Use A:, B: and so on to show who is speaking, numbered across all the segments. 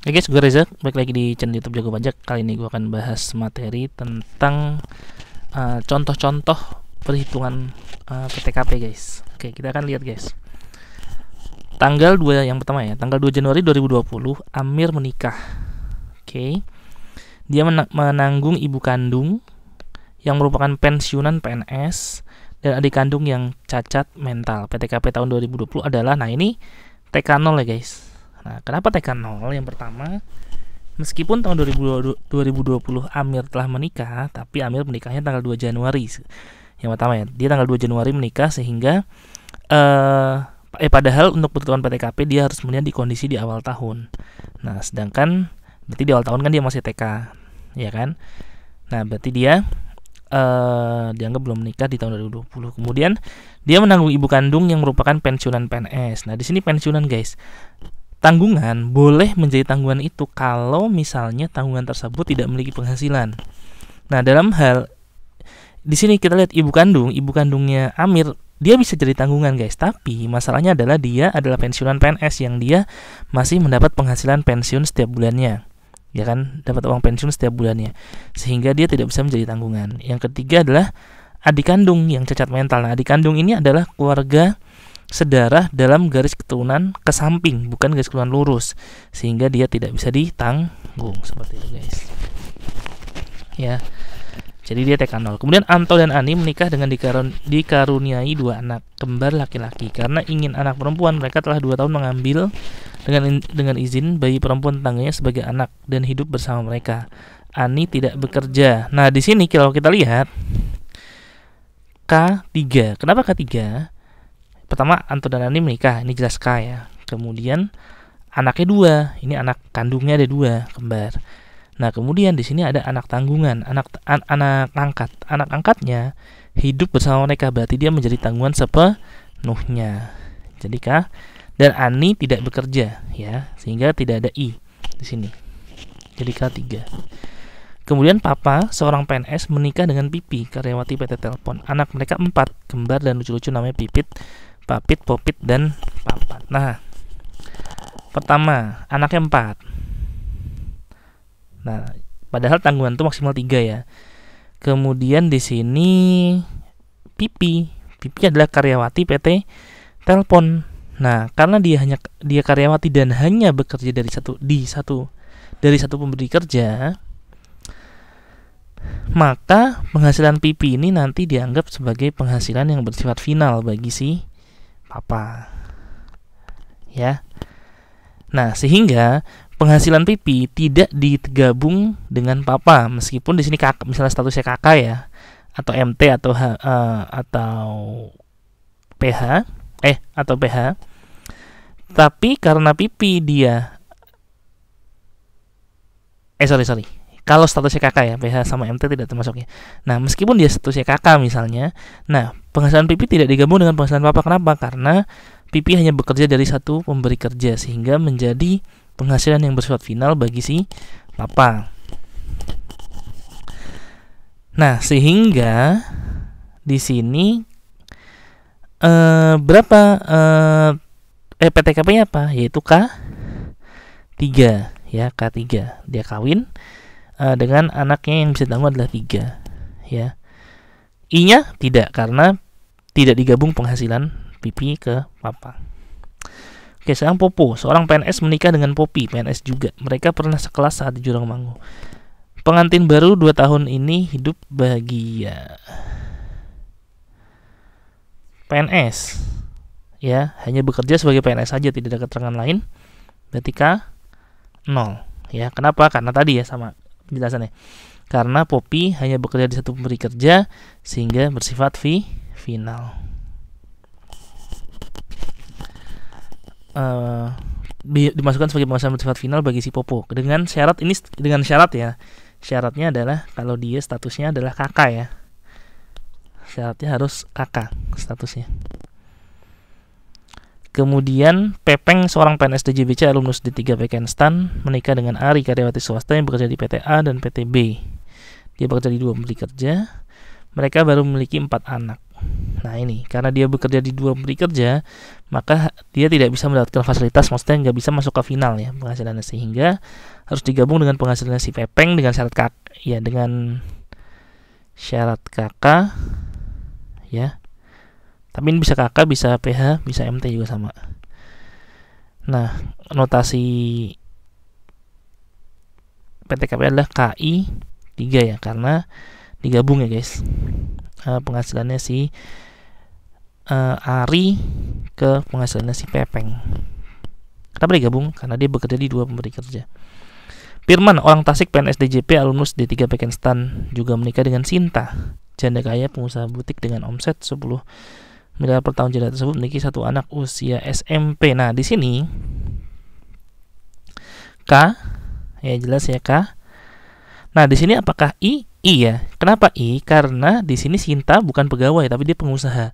A: Oke guys, gue Reza, balik lagi di channel YouTube Jago Pajak. Kali ini gue akan bahas materi tentang eh, contoh-contoh uh, perhitungan uh, eh, PTKP guys. Oke, kita akan lihat guys. Tanggal 2 yang pertama ya, tanggal 2 Januari 2020, Amir menikah. Oke. Dia menanggung ibu kandung yang merupakan pensiunan PNS dan adik kandung yang cacat mental. PTKP tahun 2020 adalah nah ini TK0 ya guys Nah, kenapa TK 0? Yang pertama, meskipun tahun 2020 Amir telah menikah, tapi Amir menikahnya tanggal 2 Januari. Yang pertama ya, dia tanggal 2 Januari menikah sehingga eh eh padahal untuk ketentuan PTKP dia harus melihat di kondisi di awal tahun. Nah, sedangkan berarti di awal tahun kan dia masih TK, ya kan? Nah, berarti dia Uh, dianggap belum menikah di tahun 2020. Kemudian dia menanggung ibu kandung yang merupakan pensiunan PNS. Nah, di sini pensiunan, guys. Tanggungan boleh menjadi tanggungan itu kalau misalnya tanggungan tersebut tidak memiliki penghasilan. Nah, dalam hal di sini kita lihat ibu kandung, ibu kandungnya Amir, dia bisa jadi tanggungan guys, tapi masalahnya adalah dia adalah pensiunan PNS yang dia masih mendapat penghasilan pensiun setiap bulannya. Ya kan, dapat uang pensiun setiap bulannya. Sehingga dia tidak bisa menjadi tanggungan. Yang ketiga adalah adik kandung yang cacat mental. Nah, adik kandung ini adalah keluarga sedarah dalam garis keturunan ke samping, bukan garis keturunan lurus, sehingga dia tidak bisa ditanggung seperti itu, guys. Ya. Jadi dia tekan nol. Kemudian Anto dan Ani menikah dengan dikarun, dikaruniai dua anak kembar laki-laki karena ingin anak perempuan. Mereka telah dua tahun mengambil dengan dengan izin bayi perempuan tangganya sebagai anak dan hidup bersama mereka. Ani tidak bekerja. Nah di sini kalau kita lihat K3. Kenapa K3? pertama Anto dan Andi menikah ini jelas kaya kemudian anaknya dua ini anak kandungnya ada dua kembar nah kemudian di sini ada anak tanggungan anak an, anak angkat anak angkatnya hidup bersama mereka berarti dia menjadi tanggungan sepenuhnya jadi kah dan Ani tidak bekerja ya sehingga tidak ada I di sini jadi K 3 Kemudian papa, seorang PNS menikah dengan Pipi, karyawati PT Telepon. Anak mereka empat, kembar dan lucu-lucu namanya Pipit papit, popit, dan papat. Nah, pertama anaknya empat. Nah, padahal tanggungan itu maksimal tiga ya. Kemudian di sini Pipi, Pipi adalah karyawati PT Telepon. Nah, karena dia hanya dia karyawati dan hanya bekerja dari satu di satu dari satu pemberi kerja, maka penghasilan pipi ini nanti dianggap sebagai penghasilan yang bersifat final bagi si apa Ya. Nah, sehingga penghasilan pipi tidak digabung dengan papa meskipun di sini kakak misalnya statusnya kakak ya atau MT atau H, uh, atau PH eh atau PH eh, tapi karena pipi dia eh sorry sorry kalau statusnya kakak ya PH sama MT tidak termasuknya nah meskipun dia statusnya kakak misalnya nah penghasilan PP tidak digabung dengan penghasilan papa kenapa karena PP hanya bekerja dari satu pemberi kerja sehingga menjadi penghasilan yang bersifat final bagi si papa nah sehingga di sini eh, berapa eh, eh PTKP-nya apa yaitu K 3 ya K3 dia kawin uh, dengan anaknya yang bisa ditanggung adalah tiga ya i-nya tidak karena tidak digabung penghasilan pipi ke papa oke sekarang popo seorang PNS menikah dengan popi PNS juga mereka pernah sekelas saat di jurang manggu. pengantin baru dua tahun ini hidup bahagia PNS ya hanya bekerja sebagai PNS saja tidak ada keterangan lain berarti K nol ya kenapa karena tadi ya sama penjelasannya. Karena Poppy hanya bekerja di satu pemberi kerja sehingga bersifat fi final. Uh, dimasukkan sebagai penguasaan bersifat final bagi si Popo dengan syarat ini dengan syarat ya syaratnya adalah kalau dia statusnya adalah kakak ya syaratnya harus kakak statusnya Kemudian Pepeng seorang PNS DJBC alumnus D3 PKN STAN menikah dengan Ari karyawati swasta yang bekerja di PT A dan PT B. Dia bekerja di dua pemberi kerja. Mereka baru memiliki empat anak. Nah ini karena dia bekerja di dua pemberi kerja maka dia tidak bisa mendapatkan fasilitas maksudnya nggak bisa masuk ke final ya penghasilannya sehingga harus digabung dengan penghasilan si Pepeng dengan syarat kak ya dengan syarat kakak ya tapi ini bisa KK bisa PH bisa MT juga sama nah notasi PTKP adalah KI 3 ya karena digabung ya guys uh, penghasilannya si uh, Ari ke penghasilannya si Pepeng kenapa digabung karena dia bekerja di dua pemberi kerja Firman, orang Tasik PNS DJP alumnus D3 Pakistan juga menikah dengan Sinta, janda kaya pengusaha butik dengan omset 10 per tahun jeda tersebut memiliki satu anak usia SMP. Nah, di sini K ya jelas ya K. Nah, di sini apakah I? I ya. Kenapa I? Karena di sini Sinta bukan pegawai tapi dia pengusaha.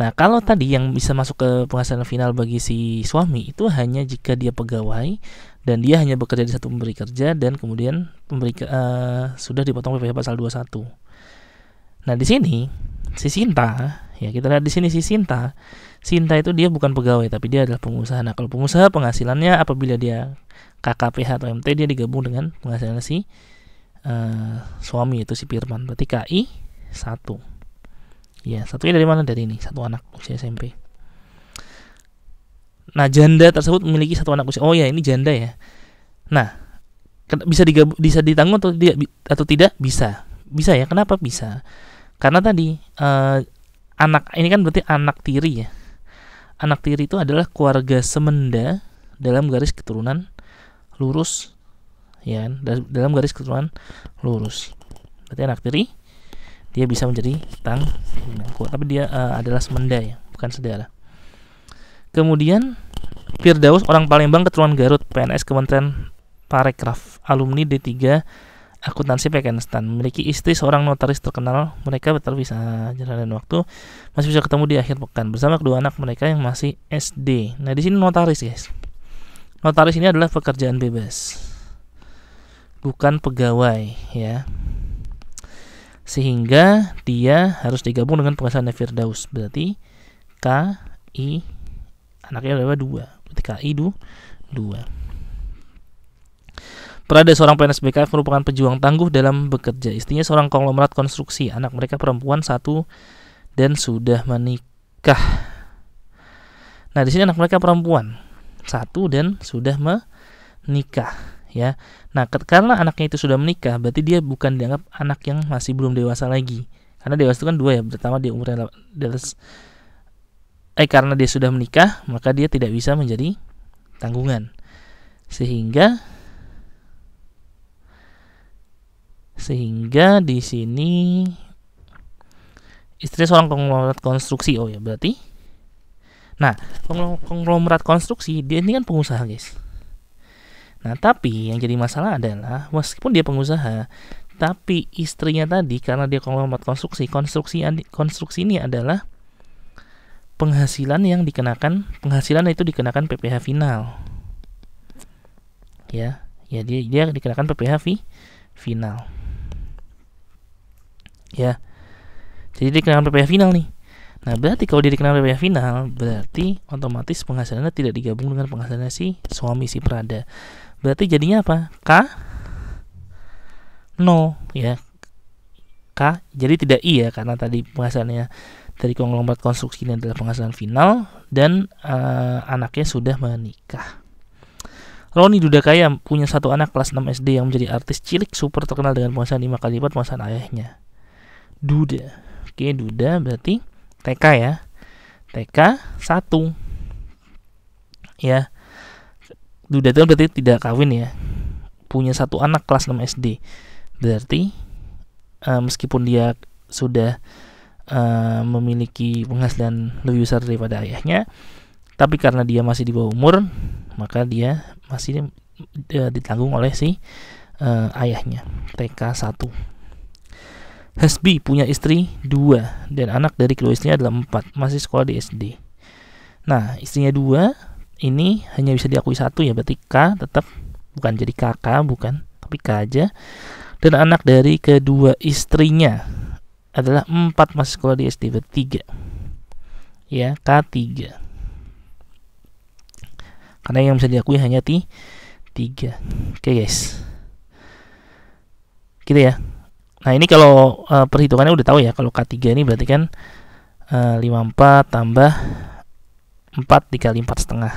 A: Nah, kalau tadi yang bisa masuk ke penghasilan final bagi si suami itu hanya jika dia pegawai dan dia hanya bekerja di satu pemberi kerja dan kemudian pemberi ke, uh, sudah dipotong PPh pasal 21. Nah, di sini si Sinta Ya, kita lihat di sini si Sinta. Sinta itu dia bukan pegawai tapi dia adalah pengusaha. Nah, kalau pengusaha penghasilannya apabila dia KKPH atau MT dia digabung dengan penghasilan si uh, suami itu si Firman. Berarti KI satu. Ya, satunya dari mana? Dari ini, satu anak usia SMP. Nah, janda tersebut memiliki satu anak usia. Oh ya, ini janda ya. Nah, bisa digabung, bisa ditanggung atau tidak atau tidak bisa bisa ya kenapa bisa karena tadi uh, anak ini kan berarti anak tiri ya. Anak tiri itu adalah keluarga semenda dalam garis keturunan lurus ya kan? dalam garis keturunan lurus. Berarti anak tiri dia bisa menjadi tang kuat tapi dia uh, adalah semenda ya, bukan saudara. Kemudian Firdaus orang Palembang keturunan Garut, PNS Kementerian Parekraf, alumni D3 akuntansi Pakistan memiliki istri seorang notaris terkenal. Mereka bisa jalan jalanin waktu masih bisa ketemu di akhir pekan bersama kedua anak mereka yang masih SD. Nah, di sini notaris, guys. Notaris ini adalah pekerjaan bebas. Bukan pegawai, ya. Sehingga dia harus digabung dengan perusahaan Firdaus. Berarti K I anaknya adalah dua. Berarti K I dua. Prada seorang PNS BKF merupakan pejuang tangguh dalam bekerja. Istrinya seorang konglomerat konstruksi. Anak mereka perempuan satu dan sudah menikah. Nah, di sini anak mereka perempuan satu dan sudah menikah, ya. Nah, karena anaknya itu sudah menikah, berarti dia bukan dianggap anak yang masih belum dewasa lagi. Karena dewasa itu kan dua ya, pertama dia umurnya delas. eh karena dia sudah menikah, maka dia tidak bisa menjadi tanggungan. Sehingga sehingga di sini istri seorang konglomerat konstruksi oh ya berarti nah konglomerat konstruksi dia ini kan pengusaha guys nah tapi yang jadi masalah adalah meskipun dia pengusaha tapi istrinya tadi karena dia konglomerat konstruksi konstruksi konstruksi ini adalah penghasilan yang dikenakan penghasilan itu dikenakan PPh final ya ya dia dia dikenakan PPh final ya jadi dia kena PPH final nih nah berarti kalau dia dikenal PPH final berarti otomatis penghasilannya tidak digabung dengan penghasilannya si suami si Prada berarti jadinya apa K no ya K jadi tidak I ya karena tadi penghasilannya dari konglomerat konstruksi ini adalah penghasilan final dan uh, anaknya sudah menikah. Roni kaya, punya satu anak kelas 6 SD yang menjadi artis cilik super terkenal dengan penghasilan 5 kali lipat penghasilan ayahnya duda. Oke, duda berarti TK ya. TK satu, Ya. Duda itu berarti tidak kawin ya. Punya satu anak kelas 6 SD. Berarti uh, meskipun dia sudah uh, memiliki penghasilan lebih besar daripada ayahnya, tapi karena dia masih di bawah umur, maka dia masih uh, ditanggung oleh si uh, ayahnya TK 1. Hasbi punya istri dua dan anak dari kedua istrinya adalah empat, masih sekolah di SD. Nah, istrinya dua, ini hanya bisa diakui satu ya, berarti K tetap bukan jadi kakak, bukan, tapi K aja. Dan anak dari kedua istrinya adalah empat masih sekolah di SD, berarti tiga. Ya, k tiga. Karena yang bisa diakui hanya T tiga. Oke okay, guys. Gitu ya. Nah ini kalau uh, perhitungannya udah tahu ya kalau K3 ini berarti kan uh, eh, 54 tambah 4 dikali 4 setengah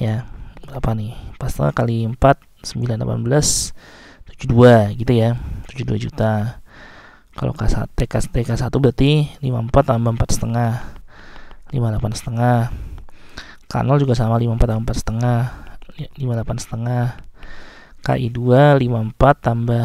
A: ya berapa nih 4 setengah kali 4 9 18 72 gitu ya 72 juta kalau K1 TK, TK1 berarti 54 tambah 4 setengah 58 setengah K0 juga sama 54 tambah 4 setengah 58 setengah KI2 54 tambah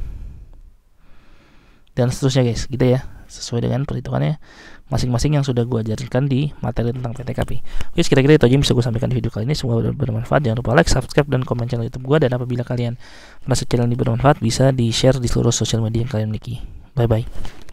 A: dan seterusnya guys gitu ya sesuai dengan perhitungannya masing-masing yang sudah gue ajarkan di materi tentang PTKP. Oke, kira-kira itu aja yang bisa gue sampaikan di video kali ini. Semoga bermanfaat. Jangan lupa like, subscribe, dan komen channel YouTube gue. Dan apabila kalian merasa channel ini bermanfaat, bisa di-share di seluruh sosial media yang kalian miliki. Bye-bye.